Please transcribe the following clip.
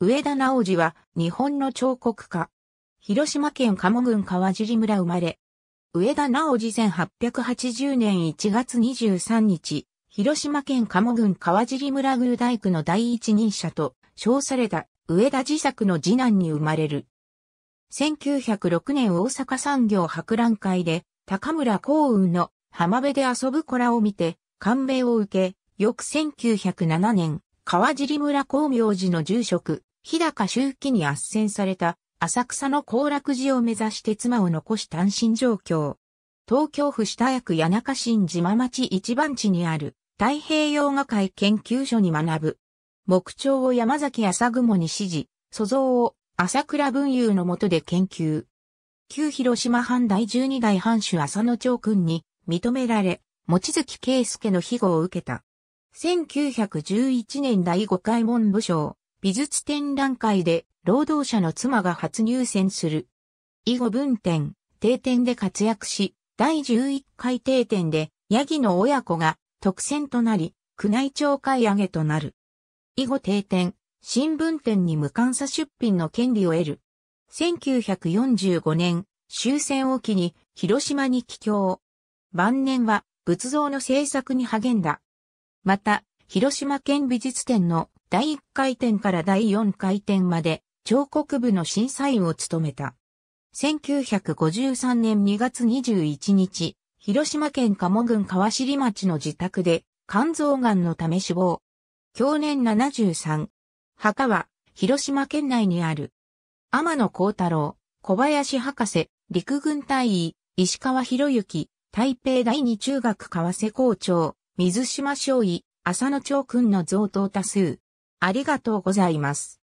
上田直次は日本の彫刻家。広島県鴨郡川尻村生まれ。上田直次1880年1月23日、広島県鴨郡川尻村宮大工の第一人者と称された上田自作の次男に生まれる。1906年大阪産業博覧会で高村幸雲の浜辺で遊ぶ子らを見て感銘を受け、翌1907年川尻村光明寺の住職、日高周期に圧戦された浅草の行楽寺を目指して妻を残し単身状況。東京府下役谷中新島町一番地にある太平洋画界研究所に学ぶ。木彫を山崎浅雲に指示、素像を朝倉文雄の下で研究。旧広島藩第十二代藩主浅野長君に認められ、餅月圭介の庇護を受けた。1911年第5回文部省、美術展覧会で、労働者の妻が初入選する。以後文展、定点で活躍し、第11回定点で、ヤギの親子が特選となり、宮内庁会上げとなる。以後定点、新聞店に無関査出品の権利を得る。1945年、終戦を機に広島に帰郷。晩年は仏像の制作に励んだ。また、広島県美術展の第1回展から第4回展まで彫刻部の審査員を務めた。1953年2月21日、広島県鴨郡川尻町の自宅で肝臓癌のため死亡。去年73。墓は広島県内にある。天野幸太郎、小林博士、陸軍大尉、石川博之、台北第二中学川瀬校長、水島松尉、浅野長君の贈答多数。ありがとうございます。